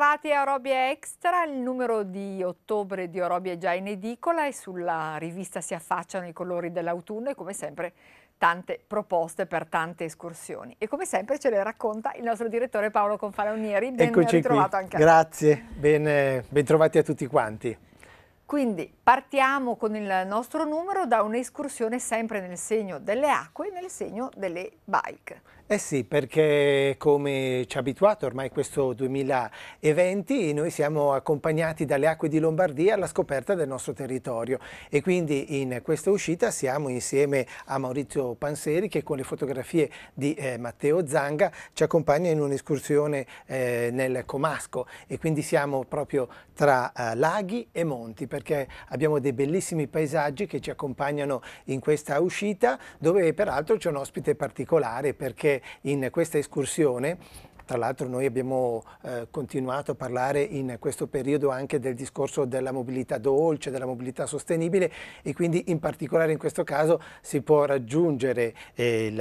Bentrovati a Orobia Extra, il numero di ottobre di Orobia è già in edicola e sulla rivista si affacciano i colori dell'autunno e come sempre tante proposte per tante escursioni. E come sempre ce le racconta il nostro direttore Paolo Confalonieri, ben Eccoci ritrovato qui. anche a te. Grazie, ben, ben trovati a tutti quanti. Quindi partiamo con il nostro numero da un'escursione sempre nel segno delle acque e nel segno delle bike. Eh sì, perché come ci ha abituato ormai questo 2020, noi siamo accompagnati dalle acque di Lombardia alla scoperta del nostro territorio e quindi in questa uscita siamo insieme a Maurizio Panseri che con le fotografie di eh, Matteo Zanga ci accompagna in un'escursione eh, nel Comasco e quindi siamo proprio tra eh, laghi e monti perché abbiamo dei bellissimi paesaggi che ci accompagnano in questa uscita dove peraltro c'è un ospite particolare perché in questa escursione tra l'altro noi abbiamo eh, continuato a parlare in questo periodo anche del discorso della mobilità dolce, della mobilità sostenibile e quindi in particolare in questo caso si può raggiungere eh,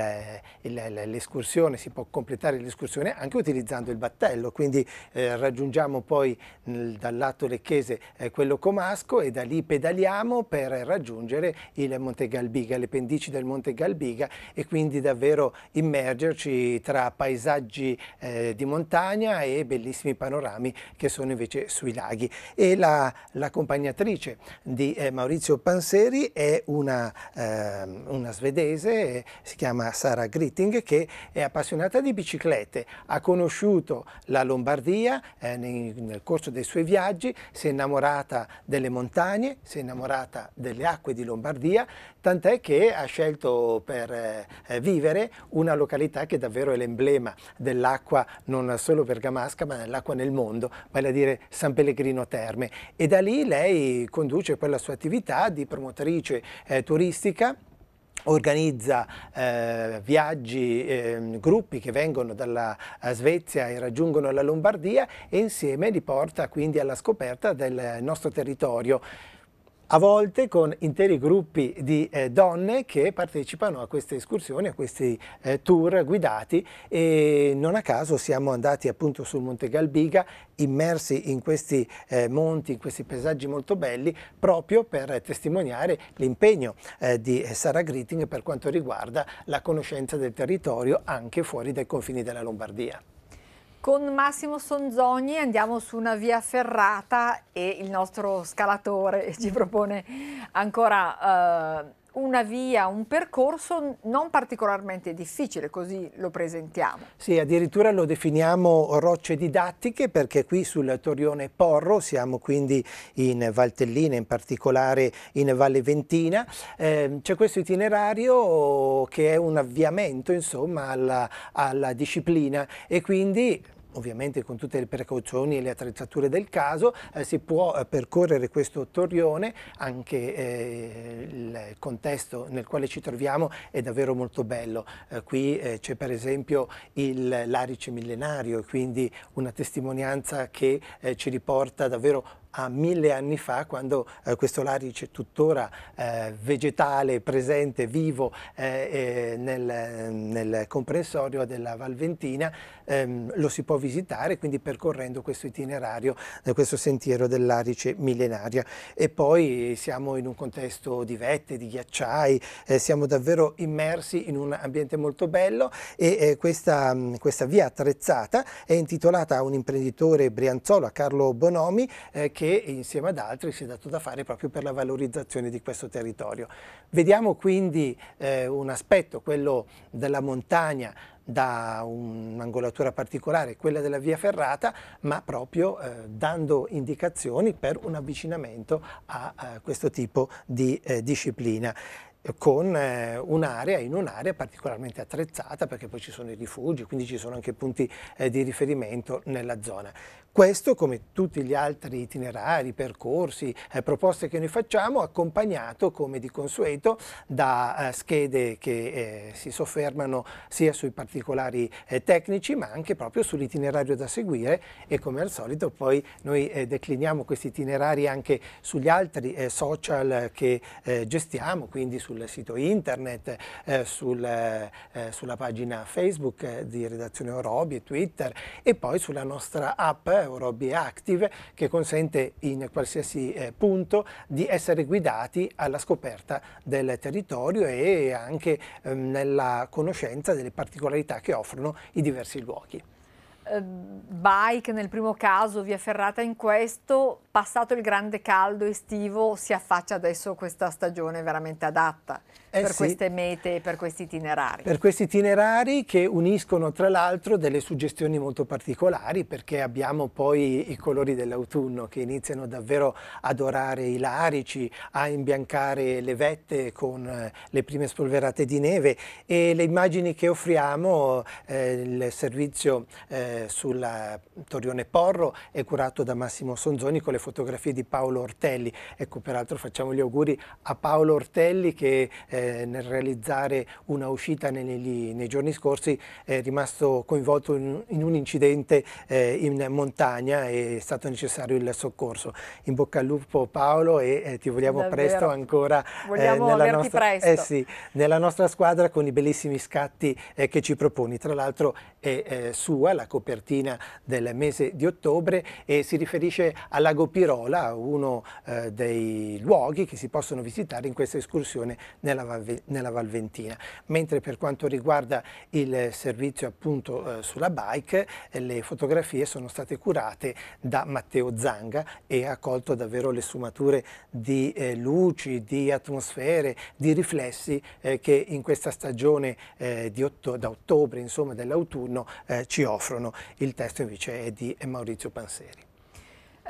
l'escursione, si può completare l'escursione anche utilizzando il battello, quindi eh, raggiungiamo poi mh, dal lato lecchese eh, quello comasco e da lì pedaliamo per raggiungere il Monte Galbiga, le pendici del Monte Galbiga e quindi davvero immergerci tra paesaggi eh, eh, di montagna e bellissimi panorami che sono invece sui laghi. E l'accompagnatrice la, di eh, Maurizio Panseri è una, eh, una svedese, eh, si chiama Sara Gritting, che è appassionata di biciclette, ha conosciuto la Lombardia eh, nei, nel corso dei suoi viaggi, si è innamorata delle montagne, si è innamorata delle acque di Lombardia, tant'è che ha scelto per eh, vivere una località che davvero è l'emblema dell'acqua non solo bergamasca ma nell'acqua nel mondo, vale a dire San Pellegrino Terme e da lì lei conduce poi la sua attività di promotrice eh, turistica organizza eh, viaggi, eh, gruppi che vengono dalla eh, Svezia e raggiungono la Lombardia e insieme li porta quindi alla scoperta del nostro territorio a volte con interi gruppi di eh, donne che partecipano a queste escursioni, a questi eh, tour guidati e non a caso siamo andati appunto sul Monte Galbiga immersi in questi eh, monti, in questi paesaggi molto belli proprio per testimoniare l'impegno eh, di Sara Gritting per quanto riguarda la conoscenza del territorio anche fuori dai confini della Lombardia. Con Massimo Sonzogni andiamo su una via ferrata e il nostro scalatore ci propone ancora eh, una via, un percorso non particolarmente difficile, così lo presentiamo. Sì, addirittura lo definiamo rocce didattiche perché qui sul Torione Porro, siamo quindi in Valtellina, in particolare in Valle Ventina, eh, c'è questo itinerario che è un avviamento insomma alla, alla disciplina e quindi ovviamente con tutte le precauzioni e le attrezzature del caso, eh, si può eh, percorrere questo torrione, anche eh, il contesto nel quale ci troviamo è davvero molto bello. Eh, qui eh, c'è per esempio l'arice millenario, quindi una testimonianza che ci riporta davvero a mille anni fa quando eh, questo larice tuttora eh, vegetale, presente, vivo eh, nel, nel, comprensorio della Valventina ehm, lo si può visitare quindi percorrendo questo itinerario, eh, questo sentiero dell'arice millenaria e poi siamo in un contesto di vette, di ghiacciai, eh, siamo davvero immersi in un ambiente molto bello e eh, questa, mm, questa, via attrezzata è intitolata a un imprenditore brianzolo, a Carlo Bonomi, eh, che insieme ad altri si è dato da fare proprio per la valorizzazione di questo territorio. Vediamo quindi eh, un aspetto, quello della montagna, da un'angolatura particolare, quella della via ferrata, ma proprio eh, dando indicazioni per un avvicinamento a, a questo tipo di eh, disciplina con eh, un'area, in un'area particolarmente attrezzata perché poi ci sono i rifugi, quindi ci sono anche punti eh, di riferimento nella zona. Questo, come tutti gli altri itinerari, percorsi, eh, proposte che noi facciamo, accompagnato come di consueto da eh, schede che eh, si soffermano sia sui particolari eh, tecnici ma anche proprio sull'itinerario da seguire e come al solito poi noi eh, decliniamo questi itinerari anche sugli altri eh, social che gestiamo, quindi sul sito internet, sul, sulla pagina Facebook di Redazione Orobi e Twitter e poi sulla nostra app euro Be Active che consente in qualsiasi eh, punto di essere guidati alla scoperta del territorio e anche eh, nella conoscenza delle particolarità che offrono i diversi luoghi. Ehm, bike nel primo caso, via ferrata in questo, passato il grande caldo estivo, si affaccia adesso questa stagione veramente adatta eh per sì. queste mete, per questi itinerari. Per questi itinerari che uniscono tra l'altro delle suggestioni molto particolari perché abbiamo poi i colori dell'autunno che iniziano davvero ad orare i larici, a imbiancare le vette con eh, le prime spolverate di neve e le immagini che offriamo, eh, il servizio eh, sulla Torrione Porro è curato da Massimo Sonzoni con le fotografie fotografie di Paolo Ortelli. Ecco, peraltro facciamo gli auguri a Paolo Ortelli che eh, nel realizzare una uscita negli, nei giorni scorsi è rimasto coinvolto in, in un incidente eh, in montagna e è stato necessario il soccorso. In bocca al lupo Paolo e eh, ti vogliamo Davvero. presto ancora eh, nella nostra, eh sì, nella, nostra, squadra con i bellissimi scatti eh, che ci proponi. Tra l'altro è sua la copertina del mese di ottobre e si riferisce al lago Pirola, uno eh, dei luoghi che si possono visitare in questa escursione nella, nella Valventina. Mentre per quanto riguarda il servizio appunto eh, sulla bike, eh, le fotografie sono state curate da Matteo Zanga e ha colto davvero le sfumature di eh, luci, di atmosfere, di riflessi eh, che in questa stagione eh, otto da ottobre insomma, dell'autunno ci offrono. Il testo invece è di Maurizio Panseri.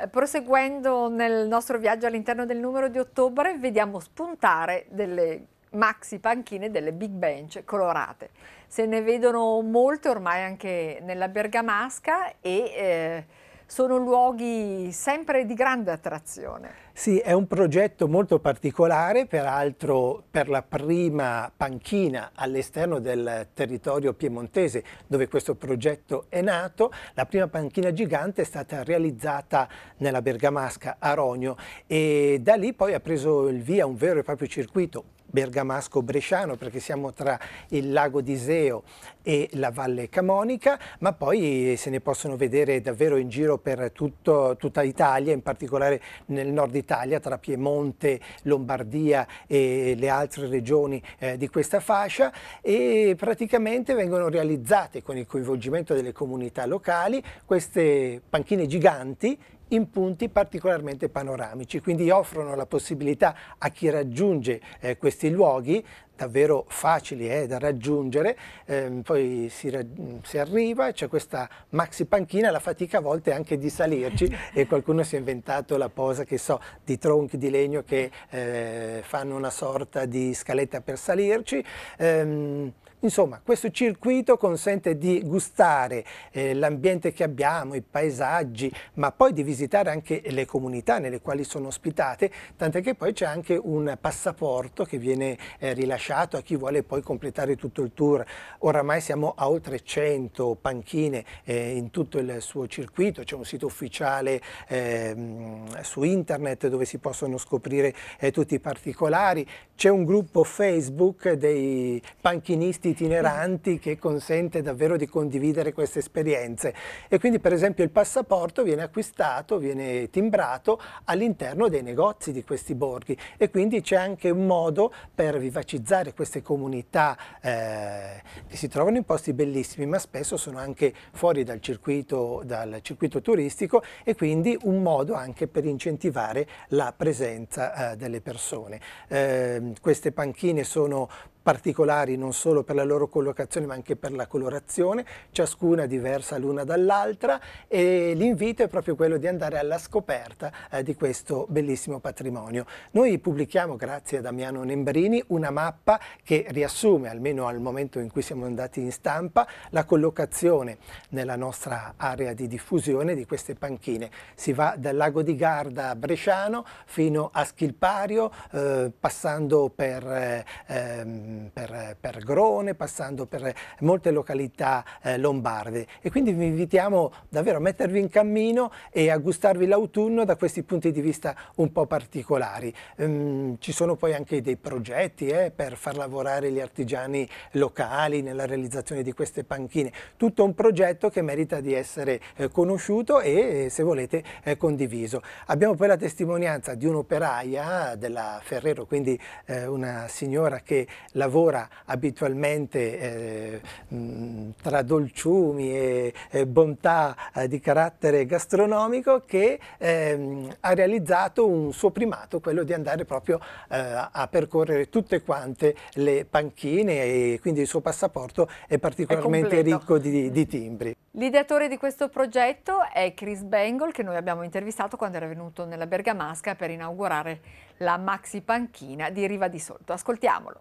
Eh, proseguendo nel nostro viaggio all'interno del numero di ottobre, vediamo spuntare delle maxi panchine delle big bench colorate. Se ne vedono molte ormai anche nella Bergamasca e eh, sono luoghi sempre di grande attrazione. Sì, è un progetto molto particolare, peraltro per la prima panchina all'esterno del territorio piemontese dove questo progetto è nato, la prima panchina gigante è stata realizzata nella Bergamasca a Rogno e da lì poi ha preso il via un vero e proprio circuito bergamasco-bresciano perché siamo tra il lago di Seo e la Valle Camonica, ma poi se ne possono vedere davvero in giro per tutto, tutta Italia, in particolare nel nord Italia, tra Piemonte, Lombardia e le altre regioni eh, di questa fascia e praticamente vengono realizzate con il coinvolgimento delle comunità locali queste panchine giganti in punti particolarmente panoramici, quindi offrono la possibilità a chi raggiunge eh, questi luoghi davvero facili eh, da raggiungere, eh, poi si, si arriva, c'è questa maxi panchina, la fatica a volte è anche di salirci e qualcuno si è inventato la posa, che so, di tronchi di legno che eh, fanno una sorta di scaletta per salirci. Ehm, Insomma, questo circuito consente di gustare eh, l'ambiente che abbiamo, i paesaggi, ma poi di visitare anche le comunità nelle quali sono ospitate, tant'è che poi c'è anche un passaporto che viene eh, rilasciato a chi vuole poi completare tutto il tour. Oramai siamo a oltre 100 panchine eh, in tutto il suo circuito, c'è un sito ufficiale ehm, su internet dove si possono scoprire eh, tutti i particolari, c'è un gruppo Facebook dei panchinisti itineranti che consente davvero di condividere queste esperienze. E quindi per esempio il passaporto viene acquistato, viene timbrato all'interno dei negozi di questi borghi e quindi c'è anche un modo per vivacizzare queste comunità eh, che si trovano in posti bellissimi ma spesso sono anche fuori dal circuito, dal circuito turistico e quindi un modo anche per incentivare la presenza eh, delle persone. Eh, queste panchine sono particolari non solo per la loro collocazione ma anche per la colorazione, ciascuna diversa l'una dall'altra e l'invito è proprio quello di andare alla scoperta eh, di questo bellissimo patrimonio. Noi pubblichiamo, grazie a Damiano Nembrini, una mappa che riassume, almeno al momento in cui siamo andati in stampa, la collocazione nella nostra area di diffusione di queste panchine. Si va dal lago di Garda Bresciano fino a Schilpario, eh, passando per... Eh, ehm, Ehm, per, per, Grone, passando per molte località eh, lombarde. E quindi vi invitiamo davvero a mettervi in cammino e a gustarvi l'autunno da questi punti di vista un po' particolari. Ehm, ci sono poi anche dei progetti eh, per far lavorare gli artigiani locali nella realizzazione di queste panchine. Tutto un progetto che merita di essere eh, conosciuto e, se volete, eh, condiviso. Abbiamo poi la testimonianza di un'operaia della Ferrero, quindi eh, una signora che la lavora abitualmente eh, mh, tra dolciumi e, e bontà eh, di carattere gastronomico che ehm, ha realizzato un suo primato, quello di andare proprio eh, a percorrere tutte quante le panchine e quindi il suo passaporto è particolarmente è ricco di, di timbri. L'ideatore di questo progetto è Chris Bengol che noi abbiamo intervistato quando era venuto nella Bergamasca per inaugurare la maxi panchina di Riva di Solto. Ascoltiamolo.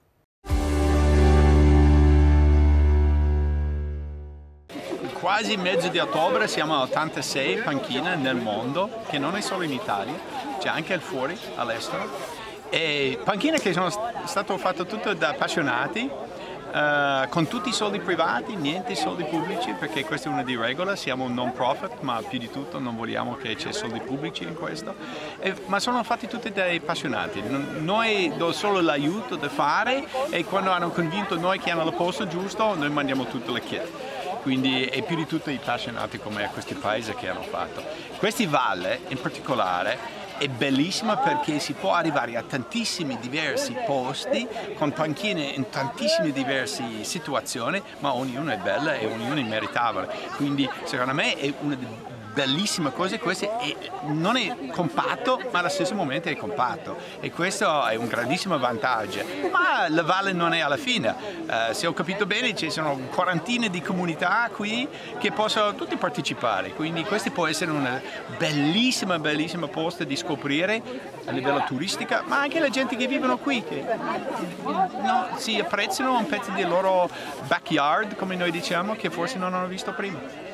quasi mezzo di ottobre siamo a 86 panchine nel mondo, che non è solo in Italia, c'è anche fuori, all'estero. E panchine che sono state fatte tutte da appassionati, Uh, con tutti i soldi privati, niente soldi pubblici, perché questa è una di regole, siamo un non profit, ma più di tutto non vogliamo che ci siano soldi pubblici in questo. E, ma sono fatti tutti dai appassionati. Noi do solo l'aiuto da fare e quando hanno convinto noi che hanno il posto giusto, noi mandiamo tutte le kit quindi è più di i passionati come questi paesi che hanno fatto. Questi valle in particolare è bellissima perché si può arrivare a tantissimi diversi posti con panchine in tantissime diverse situazioni ma ognuna è bella e ognuna è meritabile. quindi secondo me è una delle bellissima cosa è questa, e non è compatto, ma allo stesso momento è compatto e questo è un grandissimo vantaggio. Ma la valle non è alla fine, uh, se ho capito bene ci sono quarantine di comunità qui che possono tutti partecipare, quindi questo può essere un bellissimo, bellissimo posto di scoprire a livello turistico, ma anche la gente che vivono qui, che no, si apprezzano un pezzo del loro backyard, come noi diciamo, che forse non hanno visto prima.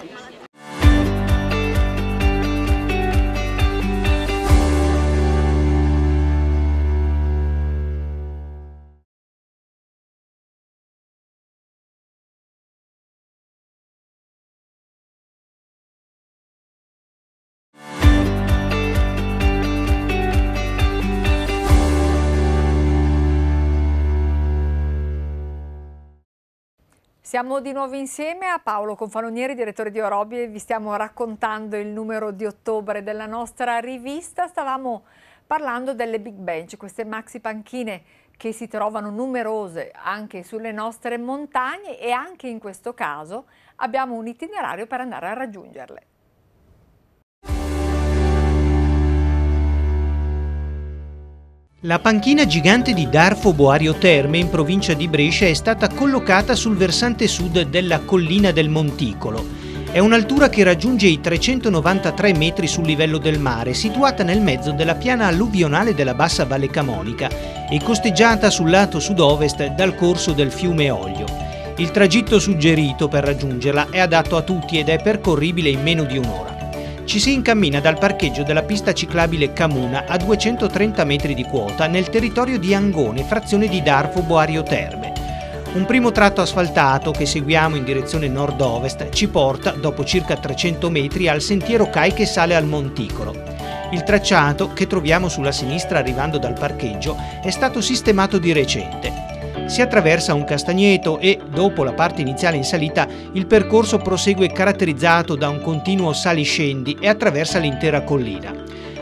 Siamo di nuovo insieme a Paolo Confalonieri, direttore di Orobi, e vi stiamo raccontando il numero di ottobre della nostra rivista. Stavamo parlando delle big bench, queste maxi panchine che si trovano numerose anche sulle nostre montagne e anche in questo caso abbiamo un itinerario per andare a raggiungerle. La panchina gigante di Darfo Boario Terme in provincia di Brescia è stata collocata sul versante sud della collina del Monticolo. È un'altura che raggiunge i 393 metri sul livello del mare, situata nel mezzo della piana alluvionale della bassa Valle Camonica e costeggiata sul lato sud-ovest dal corso del fiume Oglio. Il tragitto suggerito per raggiungerla è adatto a tutti ed è percorribile in meno di un'ora ci si incammina dal parcheggio della pista ciclabile Camuna a 230 metri di quota nel territorio di Angone, frazione di Darfo Boario Terme. Un primo tratto asfaltato che seguiamo in direzione nord-ovest ci porta, dopo circa 300 metri, al sentiero CAI che sale al Monticolo. Il tracciato, che troviamo sulla sinistra arrivando dal parcheggio, è stato sistemato di recente si attraversa un castagneto e, dopo la parte iniziale in salita, il percorso prosegue caratterizzato da un continuo sali-scendi e attraversa l'intera collina.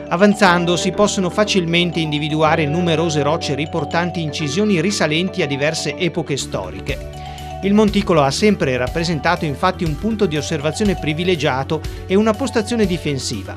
Avanzando si possono facilmente individuare numerose rocce riportanti incisioni risalenti a diverse epoche storiche. Il monticolo ha sempre rappresentato infatti un punto di osservazione privilegiato e una postazione difensiva.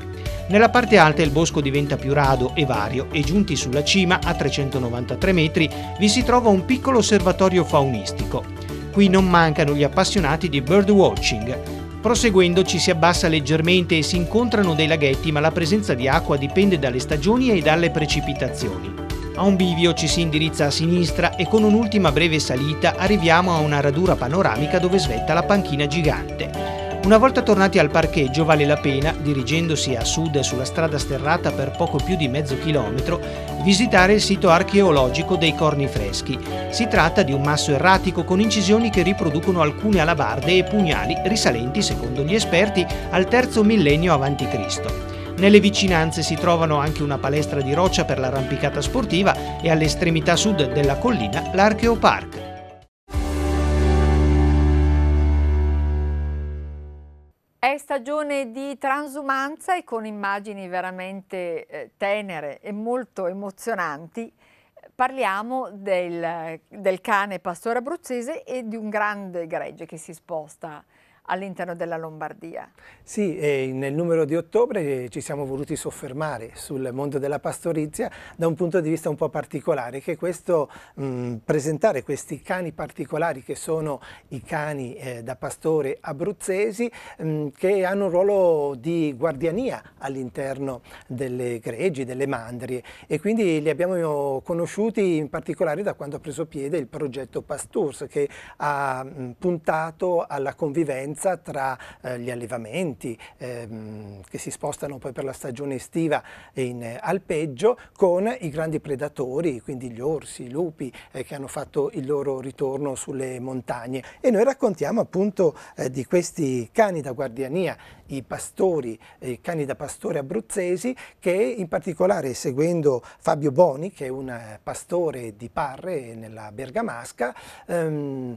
Nella parte alta il bosco diventa più rado e vario e giunti sulla cima, a 393 metri, vi si trova un piccolo osservatorio faunistico. Qui non mancano gli appassionati di birdwatching. Proseguendo ci si abbassa leggermente e si incontrano dei laghetti, ma la presenza di acqua dipende dalle stagioni e dalle precipitazioni. A un bivio ci si indirizza a sinistra e con un'ultima breve salita arriviamo a una radura panoramica dove svetta la panchina gigante. Una volta tornati al parcheggio vale la pena, dirigendosi a sud sulla strada sterrata per poco più di mezzo chilometro, visitare il sito archeologico dei Corni Freschi. Si tratta di un masso erratico con incisioni che riproducono alcune alabarde e pugnali risalenti, secondo gli esperti, al terzo millennio a.C. Nelle vicinanze si trovano anche una palestra di roccia per l'arrampicata sportiva e all'estremità sud della collina l'Archeopark. stagione di transumanza e con immagini veramente eh, tenere e molto emozionanti parliamo del, del cane pastore abruzzese e di un grande gregge che si sposta all'interno della Lombardia. Sì, nel numero di ottobre eh, ci siamo voluti soffermare sul mondo della pastorizia da un punto di vista un po' particolare, che è questo mh, mm, presentare questi cani particolari che sono i cani eh, da pastore abruzzesi mh, mm, che hanno un ruolo di guardiania all'interno delle greggi, delle mandrie e quindi li abbiamo conosciuti in particolare da quando ha preso piede il progetto Pasturs che ha mh, mm, puntato alla convivenza differenza tra eh, gli allevamenti ehm, che si spostano poi per la stagione estiva in eh, alpeggio con i grandi predatori, quindi gli orsi, i lupi eh, che hanno fatto il loro ritorno sulle montagne. E noi raccontiamo appunto eh, di questi cani da guardiania, i pastori, eh, i cani da pastore abruzzesi che in particolare seguendo Fabio Boni che è un eh, pastore di Parre nella Bergamasca ehm,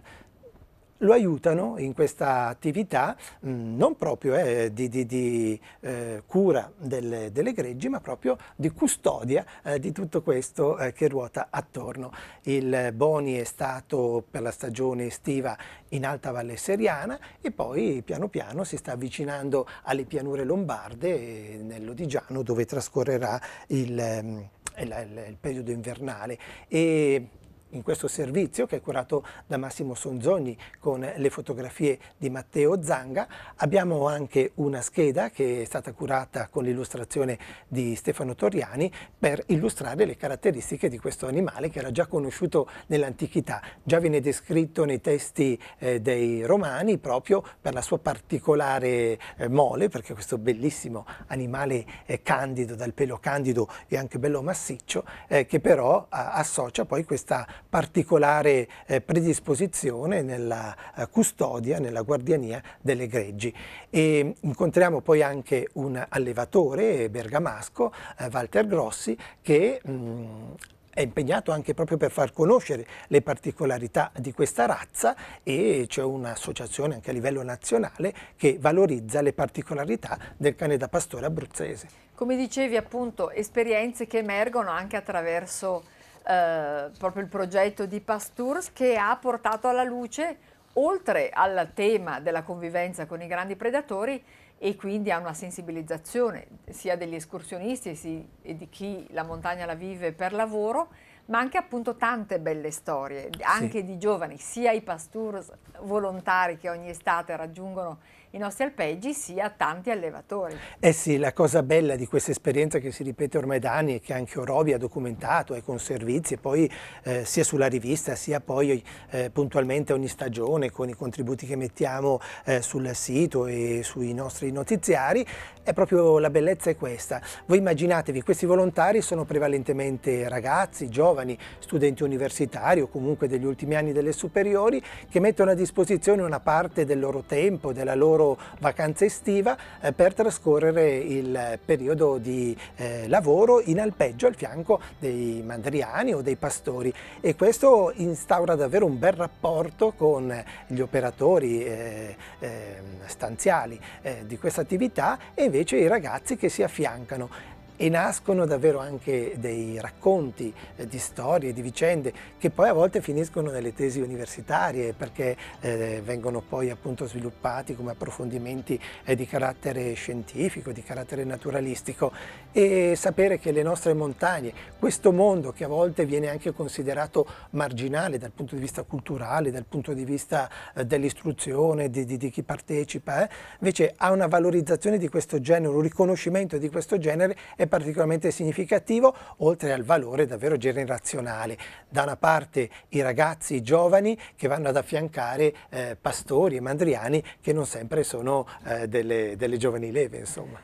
lo aiutano in questa attività mh, mm, non proprio eh, di, di, di eh, cura delle, delle, greggi, ma proprio di custodia eh, di tutto questo eh, che ruota attorno. Il Boni è stato per la stagione estiva in Alta Valle Seriana e poi piano piano si sta avvicinando alle pianure lombarde eh, nell'Odigiano dove trascorrerà il, mm, il, il, il periodo invernale. E, in questo servizio che è curato da Massimo Sonzogni con le fotografie di Matteo Zanga. Abbiamo anche una scheda che è stata curata con l'illustrazione di Stefano Toriani per illustrare le caratteristiche di questo animale che era già conosciuto nell'antichità, già viene descritto nei testi eh, dei romani proprio per la sua particolare eh, mole, perché questo bellissimo animale eh, candido, dal pelo candido e anche bello massiccio, eh, che però eh, associa poi questa particolare eh, predisposizione nella eh, custodia, nella guardiania delle greggi. E incontriamo poi anche un allevatore bergamasco, eh, Walter Grossi, che mh, mm, è impegnato anche proprio per far conoscere le particolarità di questa razza e c'è un'associazione anche a livello nazionale che valorizza le particolarità del cane da pastore abruzzese. Come dicevi appunto, esperienze che emergono anche attraverso eh, proprio il progetto di Pasteurs che ha portato alla luce, oltre al tema della convivenza con i grandi predatori, e quindi a una sensibilizzazione sia degli escursionisti e di chi la montagna la vive per lavoro, ma anche appunto tante belle storie, anche sì. di giovani, sia i pastours volontari che ogni estate raggiungono i nostri alpeggi sia tanti allevatori. Eh sì, la cosa bella di questa esperienza che si ripete ormai da anni e che anche Orobi ha documentato e con servizi e poi eh, sia sulla rivista sia poi eh, puntualmente ogni stagione con i contributi che mettiamo eh, sul sito e sui nostri notiziari, è proprio la bellezza è questa. Voi immaginatevi, questi volontari sono prevalentemente ragazzi, giovani, studenti universitari o comunque degli ultimi anni delle superiori che mettono a disposizione una parte del loro tempo, della loro loro vacanza estiva eh, per trascorrere il periodo di eh, lavoro in alpeggio al fianco dei mandriani o dei pastori e questo instaura davvero un bel rapporto con gli operatori eh, ehm, stanziali di questa attività e invece i ragazzi che si affiancano e nascono davvero anche dei racconti eh, di storie, di vicende che poi a volte finiscono nelle tesi universitarie perché eh, vengono poi appunto sviluppati come approfondimenti eh, di carattere scientifico, di carattere naturalistico e sapere che le nostre montagne, questo mondo che a volte viene anche considerato marginale dal punto di vista culturale, dal punto di vista eh, dell'istruzione, di, di, di, chi partecipa, eh, invece ha una valorizzazione di questo genere, un riconoscimento di questo genere e particolarmente significativo, oltre al valore davvero generazionale. Da una parte i ragazzi, i giovani che vanno ad affiancare eh, pastori e mandriani che non sempre sono eh, delle, delle giovanili leve, insomma.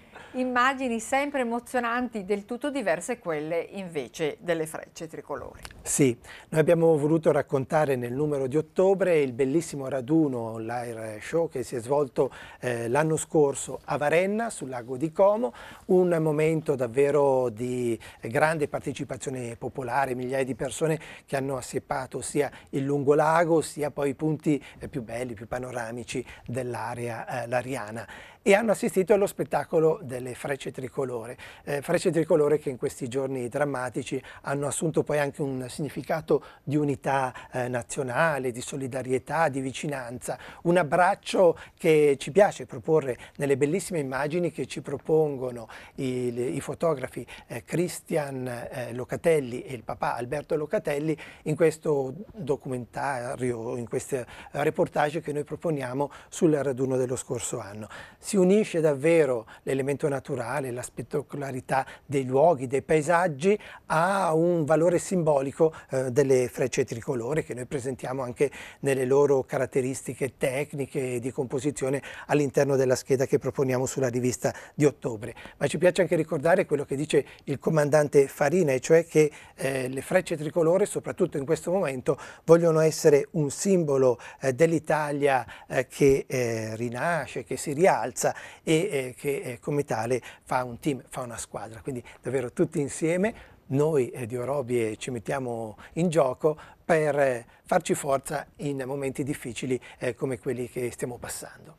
Immagini sempre emozionanti, del tutto diverse quelle invece delle frecce tricolori. Sì, noi abbiamo voluto raccontare nel numero di ottobre il bellissimo raduno, l'air show che si è svolto eh, l'anno scorso a Varenna, sul lago di Como, un momento davvero di grande partecipazione popolare, migliaia di persone che hanno assiepato sia il lungolago sia poi i punti eh, più belli, più panoramici dell'area eh, lariana e hanno assistito allo spettacolo delle frecce tricolore, eh, frecce tricolore che in questi giorni drammatici hanno assunto poi anche un significato di unità eh, nazionale, di solidarietà, di vicinanza, un abbraccio che ci piace proporre nelle bellissime immagini che ci propongono i, i fotografi eh, Christian eh, Locatelli e il papà Alberto Locatelli in questo documentario, in questo eh, reportage che noi proponiamo sul raduno dello scorso anno si unisce davvero l'elemento naturale, la spettacolarità dei luoghi, dei paesaggi a un valore simbolico eh, delle frecce tricolore che noi presentiamo anche nelle loro caratteristiche tecniche e di composizione all'interno della scheda che proponiamo sulla rivista di ottobre. Ma ci piace anche ricordare quello che dice il comandante Farina, e cioè che eh, le frecce tricolore, soprattutto in questo momento, vogliono essere un simbolo eh, dell'Italia eh, che eh, rinasce, che si rialza forza e eh, che eh, come tale fa un team, fa una squadra. Quindi davvero tutti insieme noi eh, di Orobie ci mettiamo in gioco per farci forza in momenti difficili come quelli che stiamo passando.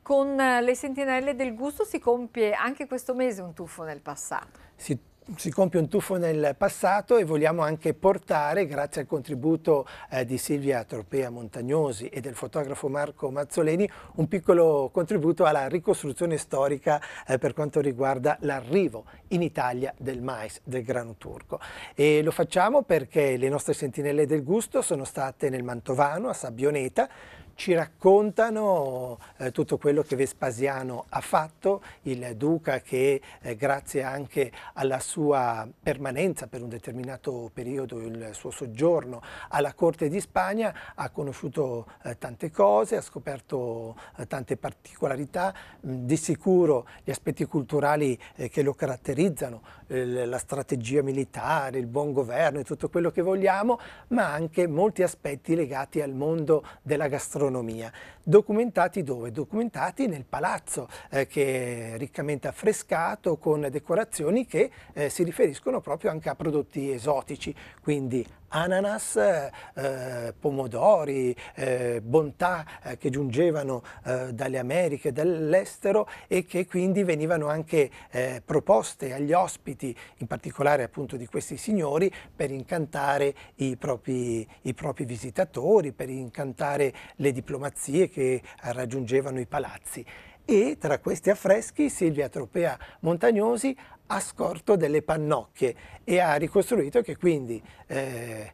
Con le sentinelle del gusto si compie anche questo mese un tuffo nel passato. Si si compie un tuffo nel passato e vogliamo anche portare, grazie al contributo eh, di Silvia Tropea Montagnosi e del fotografo Marco Mazzoleni, un piccolo contributo alla ricostruzione storica eh, per quanto riguarda l'arrivo in Italia del mais, del grano turco. E lo facciamo perché le nostre sentinelle del gusto sono state nel Mantovano, a Sabbioneta, ci raccontano eh, tutto quello che Vespasiano ha fatto, il duca che eh, grazie anche alla sua permanenza per un determinato periodo, il suo soggiorno alla corte di Spagna, ha conosciuto eh, tante cose, ha scoperto eh, tante particolarità, mh, mm, di sicuro gli aspetti culturali eh, che lo caratterizzano, la strategia militare, il buon governo e tutto quello che vogliamo, ma anche molti aspetti legati al mondo della gastronomia gastronomia. Documentati dove? Documentati nel palazzo eh, che è riccamente affrescato con decorazioni che eh, si riferiscono proprio anche a prodotti esotici, quindi ananas, eh, pomodori, eh, bontà eh, che giungevano eh, dalle Americhe, dall'estero e che quindi venivano anche eh, proposte agli ospiti, in particolare appunto di questi signori, per incantare i propri, i propri visitatori, per incantare le diplomazie che raggiungevano i palazzi e tra questi affreschi Silvia Tropea Montagnosi a scorto delle pannocchie e ha ricostruito che quindi eh,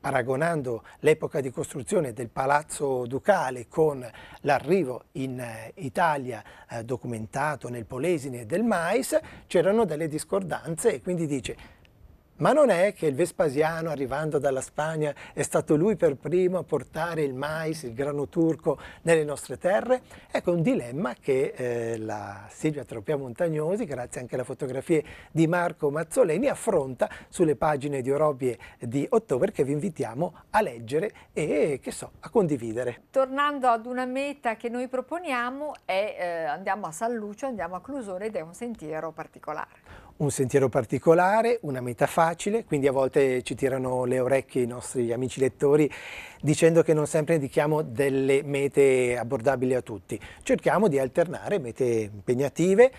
paragonando l'epoca di costruzione del palazzo ducale con l'arrivo in eh, Italia eh, documentato nel Polesine del mais, c'erano delle discordanze e quindi dice ma non è che il Vespasiano, arrivando dalla Spagna, è stato lui per primo a portare il mais, il grano turco, nelle nostre terre? Ecco un dilemma che eh, la Silvia Tropea Montagnosi, grazie anche alle fotografie di Marco Mazzoleni, affronta sulle pagine di Orobie di ottobre che vi invitiamo a leggere e, che so, a condividere. Tornando ad una meta che noi proponiamo, è, eh, andiamo a San Lucio, andiamo a Clusone ed è un sentiero particolare un sentiero particolare, una meta facile, quindi a volte ci tirano le orecchie i nostri amici lettori dicendo che non sempre indichiamo delle mete abbordabili a tutti. Cerchiamo di alternare mete impegnative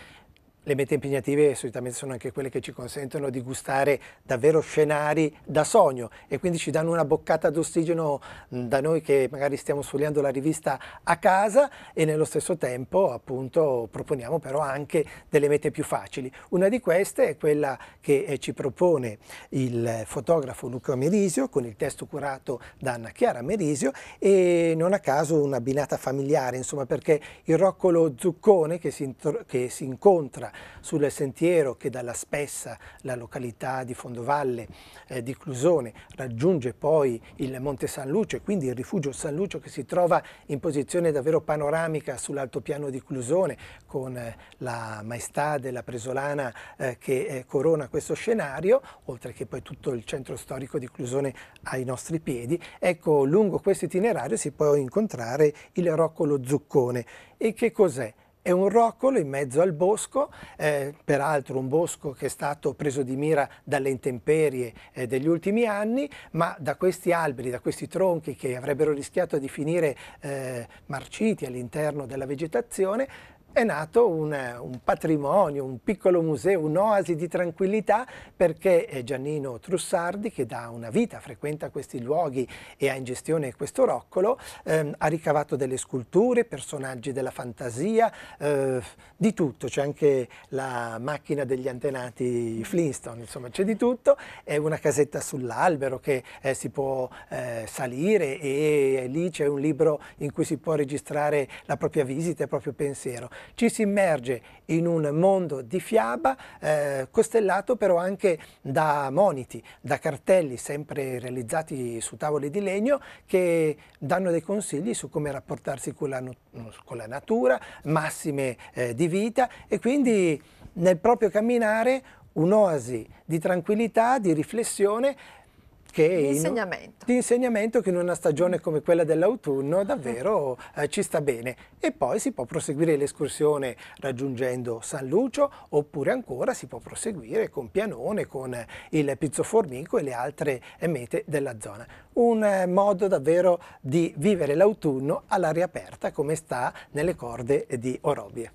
le mete impegnative solitamente sono anche quelle che ci consentono di gustare davvero scenari da sogno e quindi ci danno una boccata d'ossigeno mm, da noi che magari stiamo sfogliando la rivista a casa e nello stesso tempo appunto proponiamo però anche delle mete più facili. Una di queste è quella che eh, ci propone il fotografo Luca Merisio con il testo curato da Anna Chiara Merisio e non a caso una binata familiare insomma perché il roccolo zuccone che si, che si incontra sul sentiero che dalla Spessa, la località di Fondovalle eh, di Clusone, raggiunge poi il Monte San Lucio e quindi il rifugio San Lucio che si trova in posizione davvero panoramica sull'altopiano di Clusone con eh, la maestà della Presolana eh, che eh, corona questo scenario, oltre che poi tutto il centro storico di Clusone ai nostri piedi. Ecco, lungo questo itinerario si può incontrare il Roccolo Zuccone. E che cos'è? È un roccolo in mezzo al bosco, eh, peraltro un bosco che è stato preso di mira dalle intemperie eh, degli ultimi anni, ma da questi alberi, da questi tronchi che avrebbero rischiato di finire eh, marciti all'interno della vegetazione, è nato un, un, patrimonio, un piccolo museo, un'oasi di tranquillità perché Giannino Trussardi, che da una vita frequenta questi luoghi e ha in gestione questo roccolo, ehm, ha ricavato delle sculture, personaggi della fantasia, eh, di tutto, c'è anche la macchina degli antenati Flintstone, insomma c'è di tutto, è una casetta sull'albero che eh, si può eh, salire e lì c'è un libro in cui si può registrare la propria visita, e il proprio pensiero ci si immerge in un mondo di fiaba eh, costellato però anche da moniti, da cartelli sempre realizzati su tavole di legno che danno dei consigli su come rapportarsi con la, con la natura, massime eh, di vita e quindi nel proprio camminare un'oasi di tranquillità, di riflessione che di insegnamento. di insegnamento che in una stagione mm. come quella dell'autunno davvero eh, ci sta bene. E poi si può proseguire l'escursione raggiungendo San Lucio oppure ancora si può proseguire con Pianone, con il Pizzo Formico e le altre eh, mete della zona. Un eh, modo davvero di vivere l'autunno all'aria aperta come sta nelle corde di Orobie.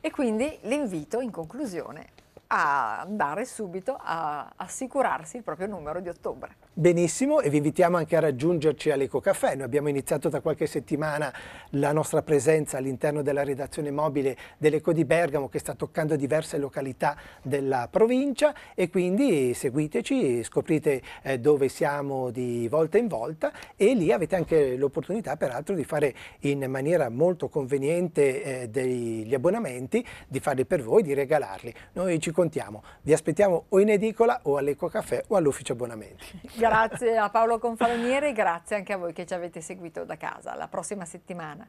E quindi l'invito in conclusione a andare subito a assicurarsi il proprio numero di ottobre. Benissimo e vi invitiamo anche a raggiungerci all'Eco Caffè. Noi abbiamo iniziato da qualche settimana la nostra presenza all'interno della redazione mobile dell'Eco di Bergamo che sta toccando diverse località della provincia e quindi seguiteci, scoprite eh, dove siamo di volta in volta e lì avete anche l'opportunità peraltro di fare in maniera molto conveniente eh, degli abbonamenti, di farli per voi, di regalarli. Noi ci contiamo, vi aspettiamo o in edicola o all'Eco Caffè o all'ufficio abbonamenti. Grazie a Paolo Confalonieri e grazie anche a voi che ci avete seguito da casa. Alla prossima settimana.